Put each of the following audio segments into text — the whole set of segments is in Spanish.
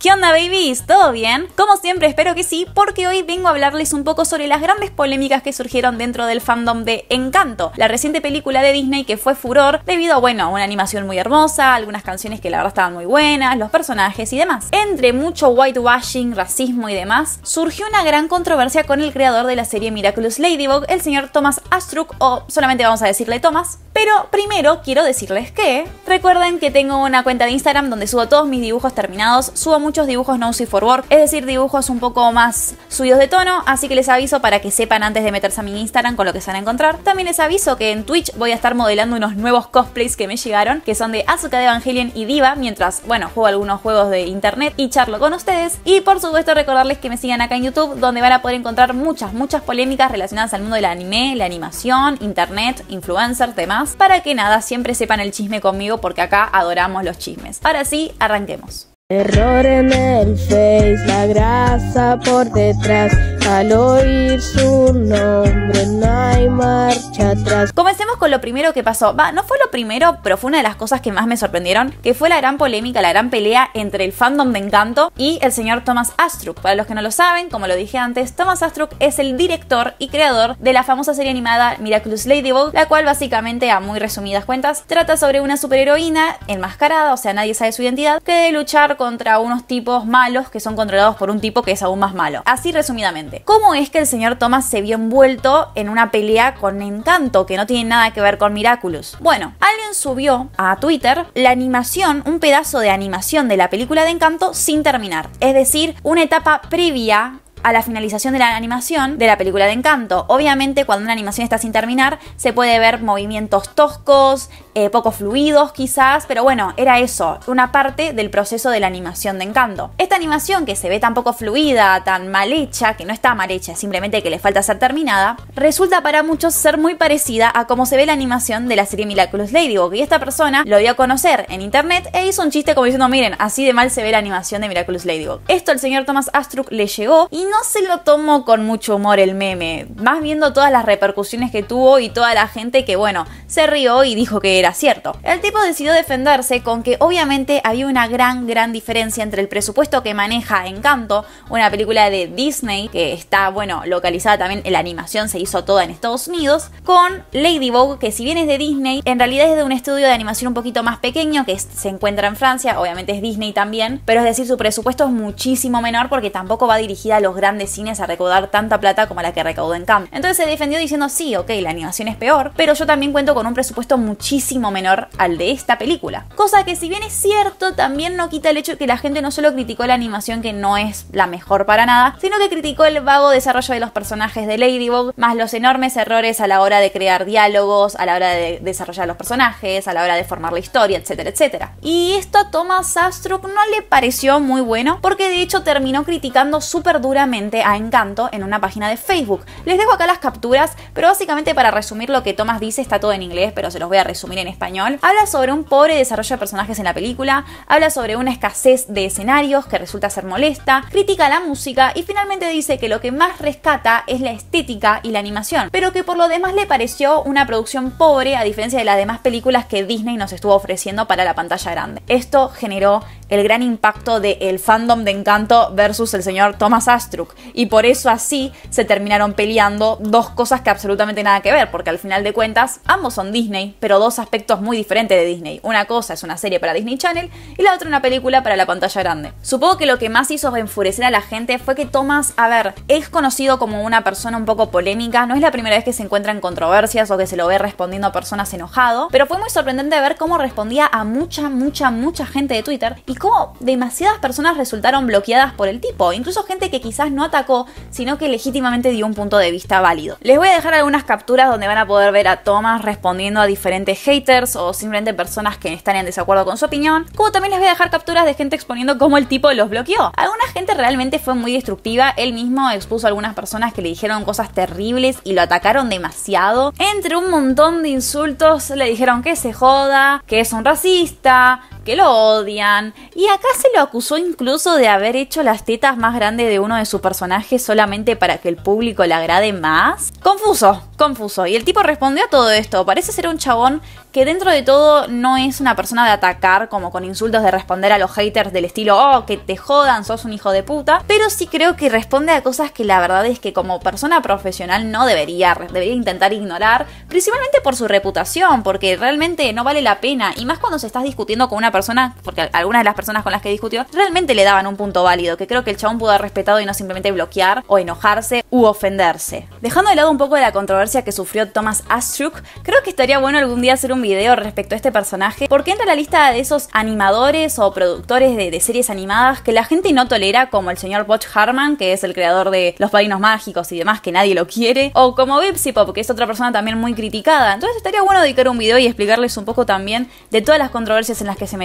¿Qué onda, babies? ¿Todo bien? Como siempre, espero que sí, porque hoy vengo a hablarles un poco sobre las grandes polémicas que surgieron dentro del fandom de Encanto, la reciente película de Disney que fue furor debido a, bueno, una animación muy hermosa, algunas canciones que la verdad estaban muy buenas, los personajes y demás. Entre mucho whitewashing, racismo y demás, surgió una gran controversia con el creador de la serie Miraculous Ladybug, el señor Thomas Astruc, o solamente vamos a decirle Thomas, pero primero quiero decirles que recuerden que tengo una cuenta de Instagram donde subo todos mis dibujos terminados, subo muchos dibujos no easy for work, es decir, dibujos un poco más subidos de tono, así que les aviso para que sepan antes de meterse a mi Instagram con lo que se van a encontrar. También les aviso que en Twitch voy a estar modelando unos nuevos cosplays que me llegaron, que son de Azuka de Evangelion y Diva, mientras, bueno, juego algunos juegos de internet y charlo con ustedes. Y por supuesto recordarles que me sigan acá en YouTube, donde van a poder encontrar muchas, muchas polémicas relacionadas al mundo del anime, la animación, internet, influencers, demás para que nada, siempre sepan el chisme conmigo porque acá adoramos los chismes. Ahora sí, arranquemos. Error en el face, la grasa por detrás al oír su nombre no hay marcha atrás. Comencemos con lo primero que pasó. Va, no fue lo primero, pero fue una de las cosas que más me sorprendieron, que fue la gran polémica, la gran pelea entre el fandom de Encanto y el señor Thomas Astruc. Para los que no lo saben, como lo dije antes, Thomas Astruc es el director y creador de la famosa serie animada Miraculous Ladybug, la cual básicamente, a muy resumidas cuentas, trata sobre una superheroína enmascarada, o sea, nadie sabe su identidad, que debe luchar contra unos tipos malos que son controlados por un tipo que es aún más malo. Así resumidamente cómo es que el señor Thomas se vio envuelto en una pelea con Encanto, que no tiene nada que ver con Miraculous. Bueno, alguien subió a Twitter la animación, un pedazo de animación de la película de Encanto sin terminar, es decir, una etapa previa a la finalización de la animación de la película de Encanto. Obviamente, cuando una animación está sin terminar, se puede ver movimientos toscos, eh, poco fluidos quizás, pero bueno, era eso, una parte del proceso de la animación de Encanto. Esta animación que se ve tan poco fluida, tan mal hecha, que no está mal hecha, simplemente que le falta ser terminada, resulta para muchos ser muy parecida a cómo se ve la animación de la serie Miraculous Ladybug. Y esta persona lo dio a conocer en internet e hizo un chiste como diciendo, miren, así de mal se ve la animación de Miraculous Ladybug. Esto al señor Thomas Astruc le llegó y no se lo tomó con mucho humor el meme, más viendo todas las repercusiones que tuvo y toda la gente que, bueno, se rió y dijo que era cierto. El tipo decidió defenderse con que obviamente había una gran, gran diferencia entre el presupuesto que maneja Encanto, una película de Disney que está, bueno, localizada también, en la animación se hizo toda en Estados Unidos, con Ladybug, que si bien es de Disney, en realidad es de un estudio de animación un poquito más pequeño que se encuentra en Francia, obviamente es Disney también, pero es decir, su presupuesto es muchísimo menor porque tampoco va dirigida a los grandes cines a recaudar tanta plata como la que recaudó en Camp. Entonces se defendió diciendo, sí, ok, la animación es peor, pero yo también cuento con un presupuesto muchísimo menor al de esta película. Cosa que si bien es cierto, también no quita el hecho de que la gente no solo criticó la animación que no es la mejor para nada, sino que criticó el vago desarrollo de los personajes de Ladybug, más los enormes errores a la hora de crear diálogos, a la hora de desarrollar los personajes, a la hora de formar la historia, etcétera, etcétera. Y esto a Thomas Astruck no le pareció muy bueno, porque de hecho terminó criticando súper duramente a Encanto en una página de Facebook. Les dejo acá las capturas, pero básicamente para resumir lo que Thomas dice, está todo en inglés, pero se los voy a resumir en español. Habla sobre un pobre desarrollo de personajes en la película, habla sobre una escasez de escenarios que resulta ser molesta, critica la música y finalmente dice que lo que más rescata es la estética y la animación, pero que por lo demás le pareció una producción pobre a diferencia de las demás películas que Disney nos estuvo ofreciendo para la pantalla grande. Esto generó el gran impacto del el fandom de Encanto versus el señor Thomas Astruc. Y por eso así se terminaron peleando dos cosas que absolutamente nada que ver, porque al final de cuentas ambos son Disney, pero dos aspectos muy diferentes de Disney. Una cosa es una serie para Disney Channel y la otra una película para la pantalla grande. Supongo que lo que más hizo enfurecer a la gente fue que Thomas, a ver, es conocido como una persona un poco polémica, no es la primera vez que se encuentra en controversias o que se lo ve respondiendo a personas enojado, pero fue muy sorprendente ver cómo respondía a mucha, mucha, mucha gente de Twitter y cómo demasiadas personas resultaron bloqueadas por el tipo, incluso gente que quizás no atacó, sino que legítimamente dio un punto de vista válido. Les voy a dejar algunas capturas donde van a poder ver a Thomas respondiendo a diferentes haters o simplemente personas que están en desacuerdo con su opinión, como también les voy a dejar capturas de gente exponiendo cómo el tipo los bloqueó. Alguna gente realmente fue muy destructiva, él mismo expuso a algunas personas que le dijeron cosas terribles y lo atacaron demasiado. Entre un montón de insultos le dijeron que se joda, que es un racista, lo odian. Y acá se lo acusó incluso de haber hecho las tetas más grandes de uno de sus personajes solamente para que el público le agrade más. Confuso, confuso. Y el tipo respondió a todo esto. Parece ser un chabón que dentro de todo no es una persona de atacar, como con insultos de responder a los haters del estilo, oh, que te jodan, sos un hijo de puta, pero sí creo que responde a cosas que la verdad es que como persona profesional no debería, debería intentar ignorar, principalmente por su reputación, porque realmente no vale la pena, y más cuando se estás discutiendo con una persona porque algunas de las personas con las que discutió, realmente le daban un punto válido, que creo que el chabón pudo haber respetado y no simplemente bloquear o enojarse u ofenderse. Dejando de lado un poco de la controversia que sufrió Thomas Astruc, creo que estaría bueno algún día hacer un video respecto a este personaje, porque entra la lista de esos animadores o productores de, series animadas que la gente no tolera, como el señor Botch Harman, que es el creador de Los Padrinos Mágicos y demás, que nadie lo quiere, o como Bipsy Pop, que es otra persona también muy criticada. Entonces estaría bueno dedicar un video y explicarles un poco también de todas las controversias en las que se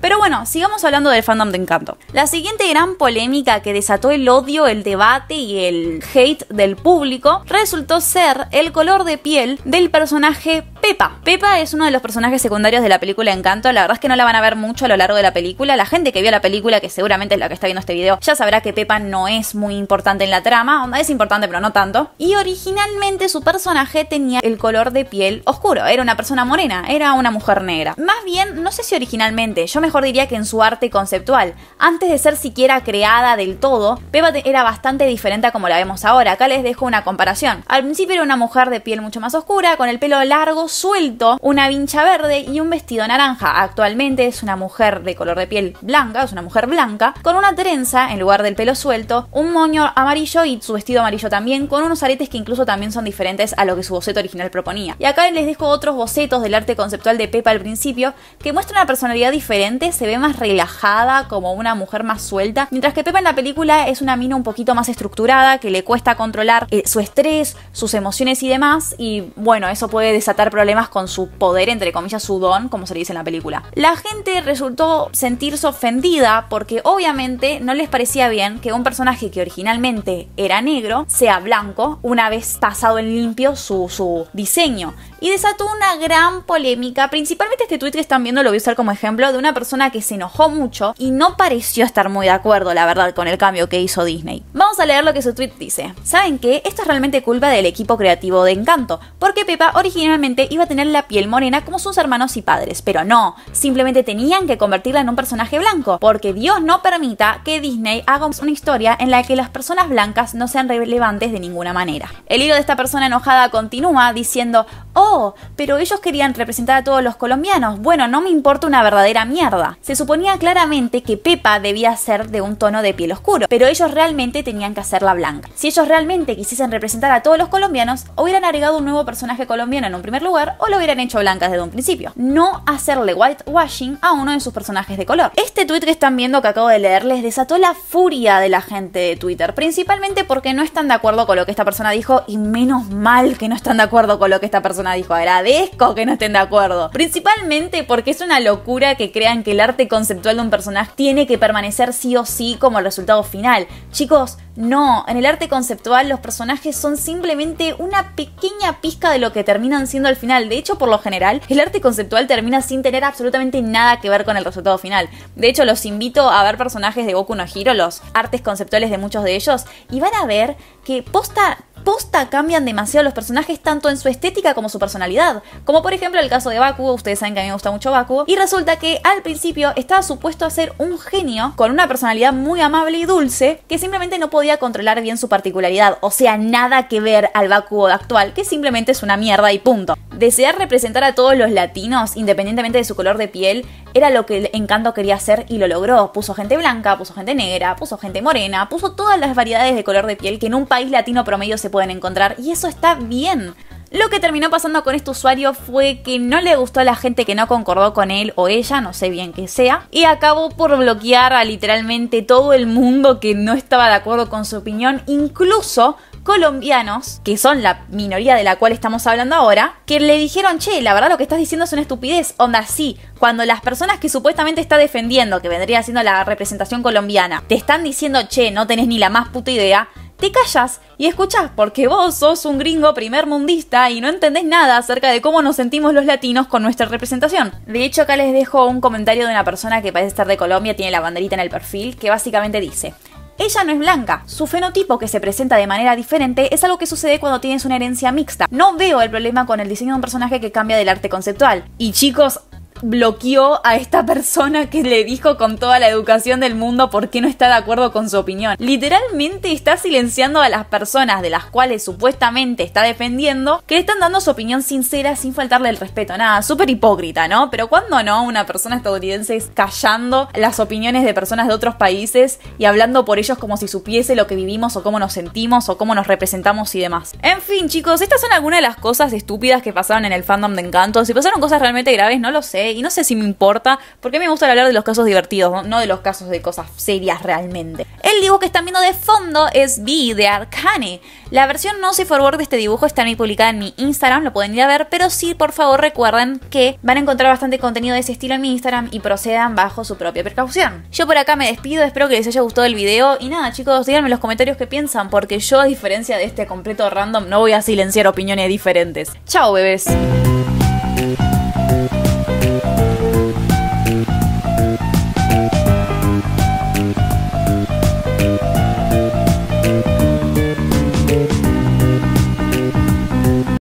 pero bueno, sigamos hablando del fandom de Encanto. La siguiente gran polémica que desató el odio, el debate y el hate del público resultó ser el color de piel del personaje Pepa. Pepa es uno de los personajes secundarios de la película Encanto. La verdad es que no la van a ver mucho a lo largo de la película. La gente que vio la película, que seguramente es la que está viendo este video, ya sabrá que Pepa no es muy importante en la trama. Onda es importante, pero no tanto. Y originalmente su personaje tenía el color de piel oscuro. Era una persona morena, era una mujer negra. Más bien, no sé si originalmente, yo mejor diría que en su arte conceptual. Antes de ser siquiera creada del todo, Pepa era bastante diferente a como la vemos ahora. Acá les dejo una comparación. Al principio era una mujer de piel mucho más oscura, con el pelo largo, suelto, una vincha verde y un vestido naranja. Actualmente es una mujer de color de piel blanca, es una mujer blanca, con una trenza en lugar del pelo suelto, un moño amarillo y su vestido amarillo también, con unos aretes que incluso también son diferentes a lo que su boceto original proponía. Y acá les dejo otros bocetos del arte conceptual de Pepa al principio, que muestra una personalidad diferente, se ve más relajada, como una mujer más suelta, mientras que Pepa en la película es una mina un poquito más estructurada, que le cuesta controlar eh, su estrés, sus emociones y demás, y bueno, eso puede desatar problemas problemas con su poder, entre comillas, su don, como se dice en la película. La gente resultó sentirse ofendida porque obviamente no les parecía bien que un personaje que originalmente era negro sea blanco una vez pasado en limpio su, diseño. Y desató una gran polémica, principalmente este tweet que están viendo lo voy a usar como ejemplo, de una persona que se enojó mucho y no pareció estar muy de acuerdo, la verdad, con el cambio que hizo Disney. Vamos a leer lo que su tweet dice. ¿Saben qué? Esto es realmente culpa del equipo creativo de Encanto, porque Pepa originalmente iba a tener la piel morena como sus hermanos y padres, pero no, simplemente tenían que convertirla en un personaje blanco, porque Dios no permita que Disney haga una historia en la que las personas blancas no sean relevantes de ninguna manera. El hilo de esta persona enojada continúa diciendo, oh, pero ellos querían representar a todos los colombianos, bueno, no me importa una verdadera mierda. Se suponía claramente que Pepa debía ser de un tono de piel oscuro, pero ellos realmente tenían que hacerla blanca. Si ellos realmente quisiesen representar a todos los colombianos, hubieran agregado un nuevo personaje colombiano en un primer lugar, o lo hubieran hecho blancas desde un principio. No hacerle whitewashing a uno de sus personajes de color. Este tweet que están viendo que acabo de leer les desató la furia de la gente de Twitter, principalmente porque no están de acuerdo con lo que esta persona dijo y menos mal que no están de acuerdo con lo que esta persona dijo. Agradezco que no estén de acuerdo. Principalmente porque es una locura que crean que el arte conceptual de un personaje tiene que permanecer sí o sí como el resultado final. Chicos, no, en el arte conceptual los personajes son simplemente una pequeña pizca de lo que terminan siendo al final de hecho, por lo general, el arte conceptual termina sin tener absolutamente nada que ver con el resultado final. De hecho, los invito a ver personajes de Goku no Hiro, los artes conceptuales de muchos de ellos, y van a ver que posta posta cambian demasiado los personajes tanto en su estética como su personalidad. Como por ejemplo el caso de Baku, ustedes saben que a mí me gusta mucho Baku. y resulta que al principio estaba supuesto a ser un genio con una personalidad muy amable y dulce que simplemente no podía controlar bien su particularidad, o sea, nada que ver al Baku actual, que simplemente es una mierda y punto. Desear representar a todos los latinos, independientemente de su color de piel, era lo que el Encanto quería hacer y lo logró. Puso gente blanca, puso gente negra, puso gente morena, puso todas las variedades de color de piel que en un país latino promedio se pueden encontrar y eso está bien. Lo que terminó pasando con este usuario fue que no le gustó a la gente que no concordó con él o ella, no sé bien qué sea, y acabó por bloquear a literalmente todo el mundo que no estaba de acuerdo con su opinión, incluso colombianos, que son la minoría de la cual estamos hablando ahora, que le dijeron, che, la verdad lo que estás diciendo es una estupidez, onda, sí, cuando las personas que supuestamente está defendiendo, que vendría siendo la representación colombiana, te están diciendo, che, no tenés ni la más puta idea, te callas y escuchás porque vos sos un gringo primer mundista y no entendés nada acerca de cómo nos sentimos los latinos con nuestra representación. De hecho, acá les dejo un comentario de una persona que parece estar de Colombia, tiene la banderita en el perfil, que básicamente dice, ella no es blanca. Su fenotipo, que se presenta de manera diferente, es algo que sucede cuando tienes una herencia mixta. No veo el problema con el diseño de un personaje que cambia del arte conceptual. Y chicos, bloqueó a esta persona que le dijo con toda la educación del mundo por qué no está de acuerdo con su opinión. Literalmente está silenciando a las personas de las cuales supuestamente está defendiendo que le están dando su opinión sincera sin faltarle el respeto. Nada, súper hipócrita, ¿no? Pero cuando no, una persona estadounidense es callando las opiniones de personas de otros países y hablando por ellos como si supiese lo que vivimos o cómo nos sentimos o cómo nos representamos y demás. En fin, chicos, estas son algunas de las cosas estúpidas que pasaron en el fandom de Encanto. Si pasaron cosas realmente graves, no lo sé y no sé si me importa, porque a mí me gusta hablar de los casos divertidos, ¿no? de los casos de cosas serias realmente. El dibujo que están viendo de fondo es B de Arcane. La versión no se forward de este dibujo está ahí publicada en mi Instagram, lo pueden ir a ver, pero sí, por favor, recuerden que van a encontrar bastante contenido de ese estilo en mi Instagram y procedan bajo su propia precaución. Yo por acá me despido, espero que les haya gustado el video y nada, chicos, díganme en los comentarios qué piensan, porque yo, a diferencia de este completo random, no voy a silenciar opiniones diferentes. Chao, bebés.